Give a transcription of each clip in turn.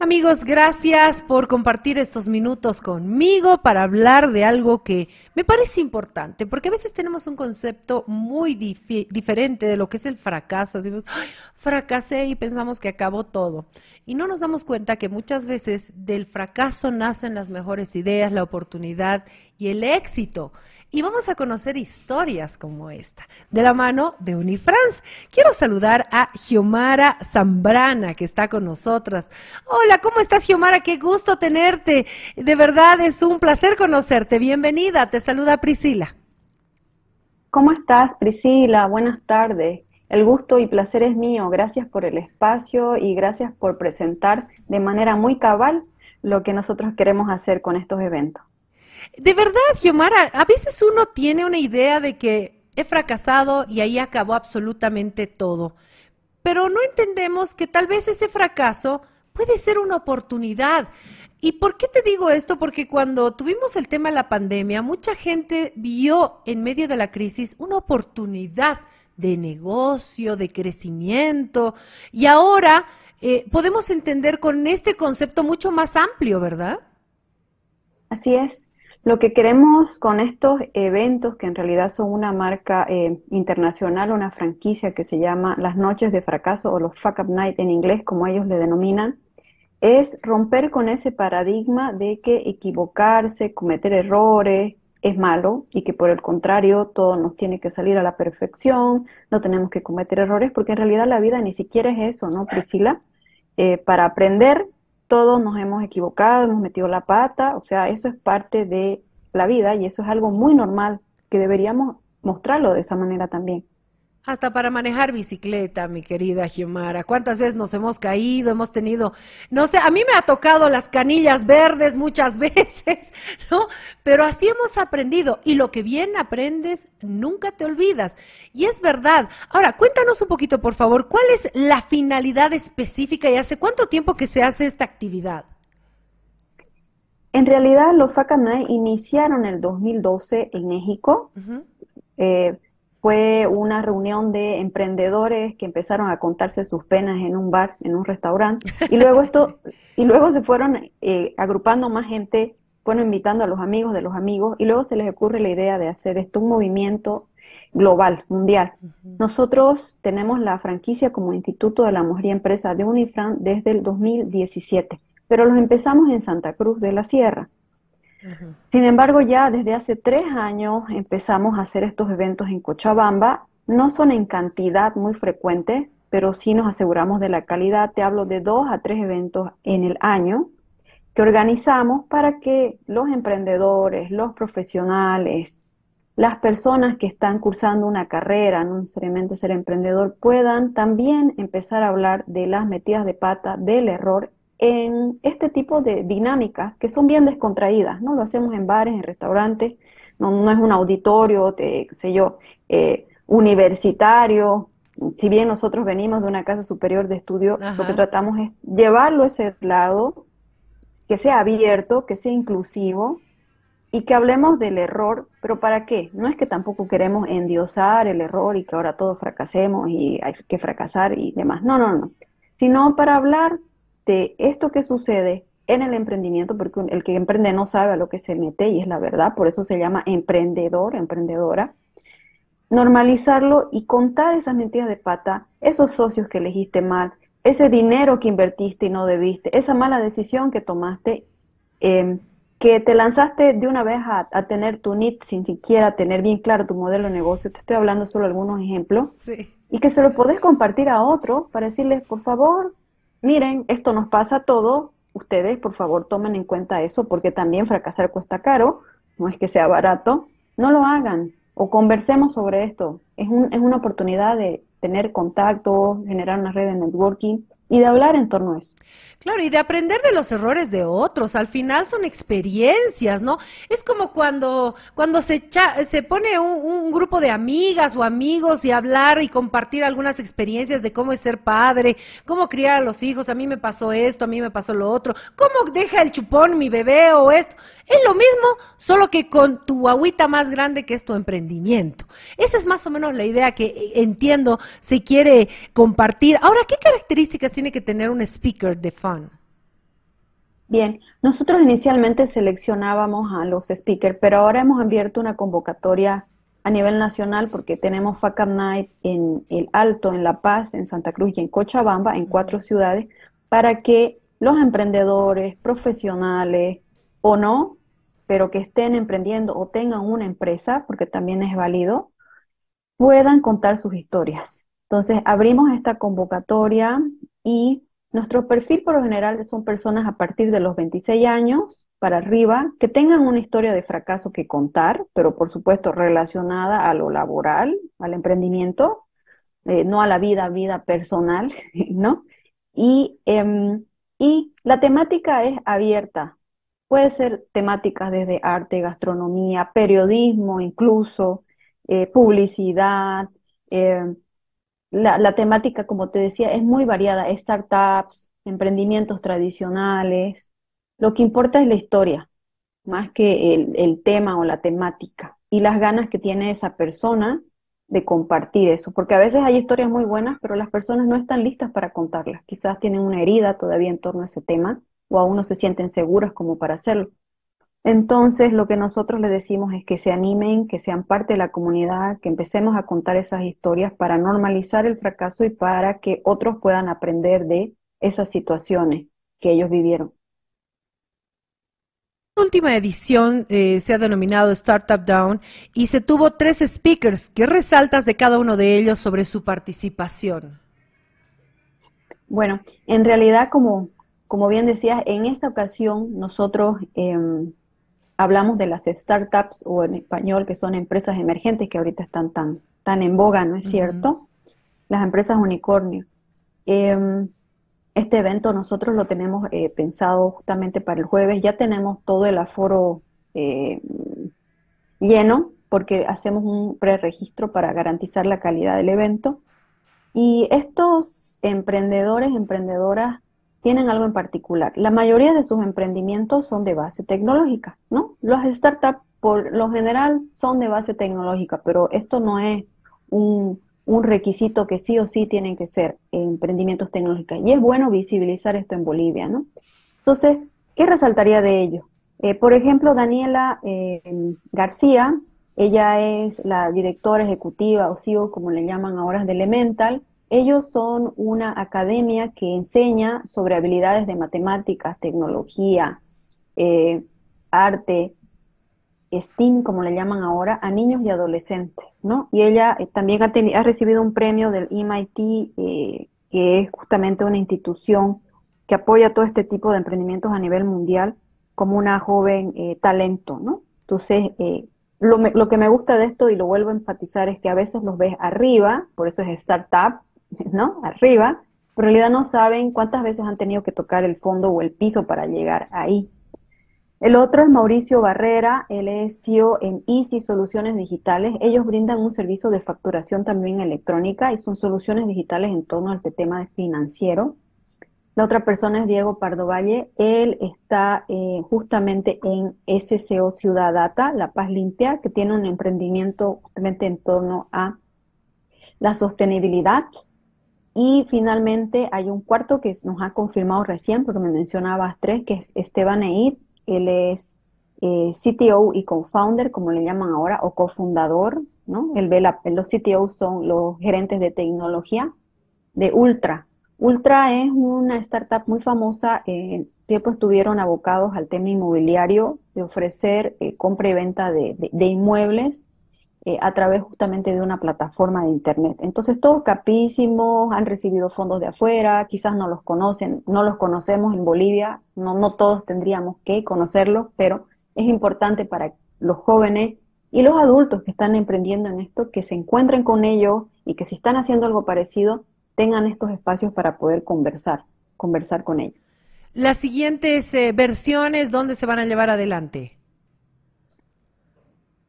Amigos, gracias por compartir estos minutos conmigo para hablar de algo que me parece importante, porque a veces tenemos un concepto muy diferente de lo que es el fracaso. fracasé y pensamos que acabó todo. Y no nos damos cuenta que muchas veces del fracaso nacen las mejores ideas, la oportunidad y el éxito y vamos a conocer historias como esta, de la mano de Unifrance. Quiero saludar a Giomara Zambrana, que está con nosotras. Hola, ¿cómo estás, Giomara? Qué gusto tenerte. De verdad, es un placer conocerte. Bienvenida, te saluda Priscila. ¿Cómo estás, Priscila? Buenas tardes. El gusto y placer es mío. Gracias por el espacio y gracias por presentar de manera muy cabal lo que nosotros queremos hacer con estos eventos. De verdad, Yomara, a veces uno tiene una idea de que he fracasado y ahí acabó absolutamente todo. Pero no entendemos que tal vez ese fracaso puede ser una oportunidad. ¿Y por qué te digo esto? Porque cuando tuvimos el tema de la pandemia, mucha gente vio en medio de la crisis una oportunidad de negocio, de crecimiento. Y ahora eh, podemos entender con este concepto mucho más amplio, ¿verdad? Así es. Lo que queremos con estos eventos, que en realidad son una marca eh, internacional, una franquicia que se llama Las Noches de Fracaso o los Fuck Up Night en inglés, como ellos le denominan, es romper con ese paradigma de que equivocarse, cometer errores es malo y que por el contrario todo nos tiene que salir a la perfección, no tenemos que cometer errores, porque en realidad la vida ni siquiera es eso, ¿no, Priscila? Eh, para aprender todos nos hemos equivocado, hemos metido la pata, o sea, eso es parte de la vida y eso es algo muy normal que deberíamos mostrarlo de esa manera también. Hasta para manejar bicicleta, mi querida Gemara. ¿Cuántas veces nos hemos caído? Hemos tenido, no sé, a mí me ha tocado las canillas verdes muchas veces, ¿no? Pero así hemos aprendido y lo que bien aprendes nunca te olvidas. Y es verdad. Ahora, cuéntanos un poquito, por favor, ¿cuál es la finalidad específica y hace cuánto tiempo que se hace esta actividad? En realidad, los Facanay iniciaron el 2012 en México fue una reunión de emprendedores que empezaron a contarse sus penas en un bar, en un restaurante, y luego esto, y luego se fueron eh, agrupando más gente, fueron invitando a los amigos de los amigos, y luego se les ocurre la idea de hacer esto un movimiento global, mundial. Nosotros tenemos la franquicia como Instituto de la Mujer y Empresa de Unifran desde el 2017, pero los empezamos en Santa Cruz de la Sierra. Sin embargo, ya desde hace tres años empezamos a hacer estos eventos en Cochabamba. No son en cantidad muy frecuente, pero sí nos aseguramos de la calidad. Te hablo de dos a tres eventos en el año que organizamos para que los emprendedores, los profesionales, las personas que están cursando una carrera, no necesariamente ser emprendedor, puedan también empezar a hablar de las metidas de pata, del error en este tipo de dinámicas que son bien descontraídas, ¿no? Lo hacemos en bares, en restaurantes, no, no es un auditorio, qué sé yo, eh, universitario. Si bien nosotros venimos de una casa superior de estudio, lo que tratamos es llevarlo a ese lado, que sea abierto, que sea inclusivo y que hablemos del error, pero ¿para qué? No es que tampoco queremos endiosar el error y que ahora todos fracasemos y hay que fracasar y demás. No, no, no. Sino para hablar esto que sucede en el emprendimiento, porque el que emprende no sabe a lo que se mete y es la verdad, por eso se llama emprendedor, emprendedora. Normalizarlo y contar esas mentiras de pata, esos socios que elegiste mal, ese dinero que invertiste y no debiste, esa mala decisión que tomaste, em, que te lanzaste de una vez a, tener tu NIT sin siquiera tener bien claro tu modelo de negocio, te estoy hablando solo algunos ejemplos, y que se lo podés compartir a otros para decirles, por favor, miren, esto nos pasa a todo, ustedes por favor tomen en cuenta eso porque también fracasar cuesta caro, no es que sea barato, no lo hagan o conversemos sobre esto. Es, es una oportunidad de tener contacto, generar una red de networking y de hablar en torno a eso. Claro, y de aprender de los errores de otros. Al final son experiencias, ¿no? Es como cuando, cuando se, se pone un, grupo de amigas o amigos y hablar y compartir algunas experiencias de cómo es ser padre, cómo criar a los hijos. A mí me pasó esto, a mí me pasó lo otro. ¿Cómo deja el chupón mi bebé o esto? Es lo mismo, solo que con tu agüita más grande que es tu emprendimiento. Esa es más o menos la idea que eh, entiendo se quiere compartir. Ahora, ¿qué características tiene que tener un speaker de FAN. Bien, nosotros inicialmente seleccionábamos a los speakers, pero ahora hemos abierto una convocatoria a nivel nacional porque tenemos FACA Night en El Alto, en La Paz, en Santa Cruz y en Cochabamba, en cuatro ciudades, para que los emprendedores, profesionales o no, pero que estén emprendiendo o tengan una empresa, porque también es válido, puedan contar sus historias. Entonces, abrimos esta convocatoria y nuestro perfil por lo general son personas a partir de los 26 años para arriba que tengan una historia de fracaso que contar, pero por supuesto relacionada a lo laboral, al emprendimiento, eh, no a la vida, vida personal, ¿no? Y, em, y la temática es abierta. Puede ser temáticas desde arte, gastronomía, periodismo incluso, eh, publicidad, em, la, temática, como te decía, es muy variada. Startups, emprendimientos tradicionales. Lo que importa es la historia, más que el, el tema o la temática. Y las ganas que tiene esa persona de compartir eso. Porque a veces hay historias muy buenas, pero las personas no están listas para contarlas. Quizás tienen una herida todavía en torno a ese tema o aún no se sienten seguras como para hacerlo. Entonces, lo que nosotros les decimos es que se animen, que sean parte de la comunidad, que empecemos a contar esas historias para normalizar el fracaso y para que otros puedan aprender de esas situaciones que ellos vivieron. La última edición eh, se ha denominado Startup Down y se tuvo tres speakers. ¿Qué resaltas de cada uno de ellos sobre su participación? Bueno, en realidad, como, como bien decías, en esta ocasión nosotros em, hablamos de las startups o en español que son empresas emergentes que ahorita están tan, tan en boga, ¿no es cierto? Las empresas unicornio. Em, este evento nosotros lo tenemos eh, pensado justamente para el jueves. Ya tenemos todo el aforo eh, lleno porque hacemos un preregistro para garantizar la calidad del evento. Y estos emprendedores, emprendedoras, tienen algo en particular. La mayoría de sus emprendimientos son de base tecnológica, ¿no? Los startups por lo general son de base tecnológica, pero esto no es un, requisito que sí o sí tienen que ser emprendimientos tecnológicos. Y es bueno visibilizar esto en Bolivia, ¿no? Entonces, ¿qué resaltaría de ello? Eh, por ejemplo, Daniela eh, García, ella es la directora ejecutiva o CEO, como le llaman ahora, de Elemental, ellos son una academia que enseña sobre habilidades de matemáticas, tecnología, eh, arte, STEAM, como le llaman ahora, a niños y adolescentes, ¿no? Y ella eh, también ha, recibido un premio del MIT, eh, que es justamente una institución que apoya todo este tipo de emprendimientos a nivel mundial, como una joven talento, ¿no? Entonces, lo, lo, que me gusta de esto, y lo vuelvo a enfatizar, es que a veces los ves arriba, por eso es startup, ¿no? Arriba, pero en realidad no saben cuántas veces han tenido que tocar el fondo o el piso para llegar ahí. El otro es Mauricio Barrera, él es CEO en Easy Soluciones Digitales. Ellos brindan un servicio de facturación también electrónica y son soluciones digitales en torno al este tema financiero. La otra persona es Diego Pardo Valle, él está eh, justamente en SCO Ciudad Data, La Paz Limpia, que tiene un emprendimiento justamente en torno a la sostenibilidad y finalmente hay un cuarto que nos ha confirmado recién, porque me mencionabas tres, que es Esteban Eid. Él es eh, CTO y co-founder, como le llaman ahora, o cofundador. ¿no? los CTO son los gerentes de tecnología de Ultra. Ultra es una startup muy famosa. Eh, en su tiempo estuvieron abocados al tema inmobiliario de ofrecer eh, compra y venta de inmuebles eh, a través justamente de una plataforma de internet. Entonces, todos capísimos, han recibido fondos de afuera, quizás no los conocen, no los conocemos en Bolivia, no, todos tendríamos que conocerlos, pero es importante para los jóvenes y los adultos que están emprendiendo en esto, que se encuentren con ellos y que si están haciendo algo parecido, tengan estos espacios para poder conversar, conversar con ellos. Las siguientes eh, versiones, ¿dónde se van a llevar adelante?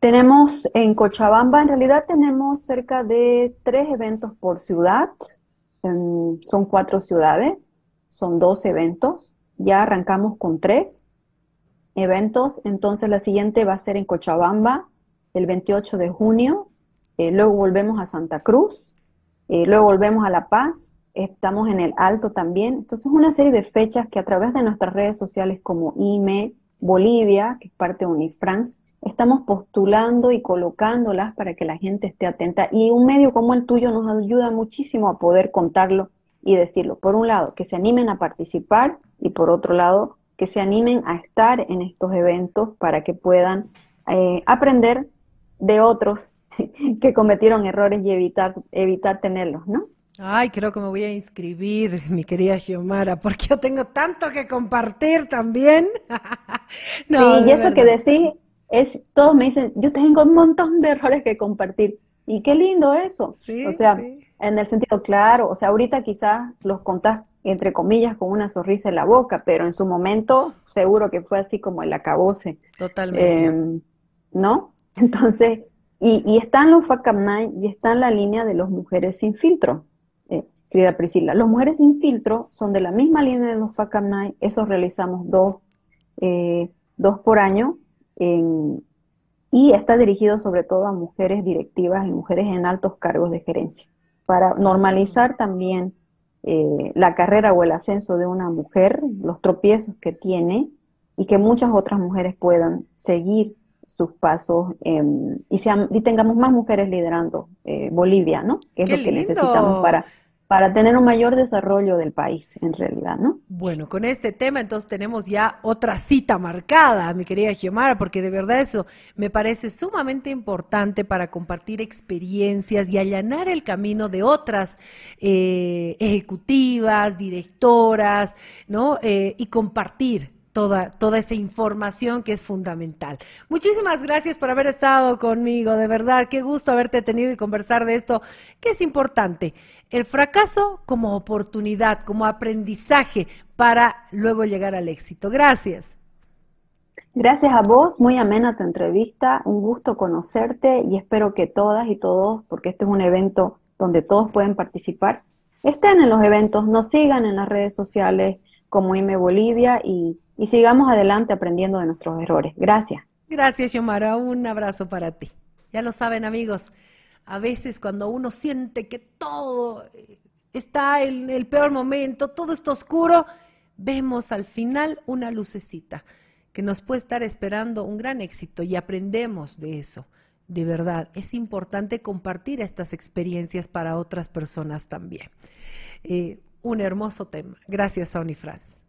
Tenemos en Cochabamba, en realidad tenemos cerca de tres eventos por ciudad. son cuatro ciudades, son dos eventos. Ya arrancamos con tres eventos. Entonces la siguiente va a ser en Cochabamba el 28 de junio. Eh, luego volvemos a Santa Cruz. Eh, luego volvemos a La Paz. Estamos en el Alto también. Entonces una serie de fechas que a través de nuestras redes sociales como IME, Bolivia, que es parte de Unifrance, estamos postulando y colocándolas para que la gente esté atenta. Y un medio como el tuyo nos ayuda muchísimo a poder contarlo y decirlo. Por un lado, que se animen a participar y por otro lado, que se animen a estar en estos eventos para que puedan eh, aprender de otros que cometieron errores y evitar, evitar tenerlos, ¿no? Ay, creo que me voy a inscribir, mi querida Xiomara, porque yo tengo tanto que compartir también. y eso que decís es, todos me dicen, yo tengo un montón de errores que compartir. Y qué lindo eso. o sea, en el sentido claro, o sea, ahorita quizás los contás entre comillas con una sonrisa en la boca, pero en su momento seguro que fue así como el acabose. Totalmente. Em, ¿No? Entonces, y, están los FACAP9 y están la línea de los mujeres sin filtro, eh, querida Priscila. Los mujeres sin filtro son de la misma línea de los FACAP9, esos realizamos dos, eh, dos por año, y está dirigido sobre todo a mujeres directivas y mujeres en altos cargos de gerencia, para normalizar también eh, la carrera o el ascenso de una mujer, los tropiezos que tiene y que muchas otras mujeres puedan seguir sus pasos em, y, tengamos más mujeres liderando eh, Bolivia, ¿no? Que es lo que necesitamos para para tener un mayor desarrollo del país, en realidad, ¿no? Bueno, con este tema entonces tenemos ya otra cita marcada, mi querida Giomara, porque de verdad eso me parece sumamente importante para compartir experiencias y allanar el camino de otras eh, ejecutivas, directoras, ¿no? Eh, y compartir toda, toda esa información que es fundamental. Muchísimas gracias por haber estado conmigo, de verdad, qué gusto haberte tenido y conversar de esto, que es importante. El fracaso como oportunidad, como aprendizaje para luego llegar al éxito. Gracias. Gracias a vos, muy amena tu entrevista, un gusto conocerte y espero que todas y todos, porque este es un evento donde todos pueden participar, estén en los eventos, nos sigan en las redes sociales, como IME Bolivia y, sigamos adelante aprendiendo de nuestros errores. Gracias. Gracias, Yomara. Un abrazo para ti. Ya lo saben, amigos, a veces cuando uno siente que todo eh, está en el peor momento, todo está oscuro, vemos al final una lucecita que nos puede estar esperando un gran éxito y aprendemos de eso. De verdad, es importante compartir estas experiencias para otras personas también. Eh, un hermoso tema. Gracias, Sony France.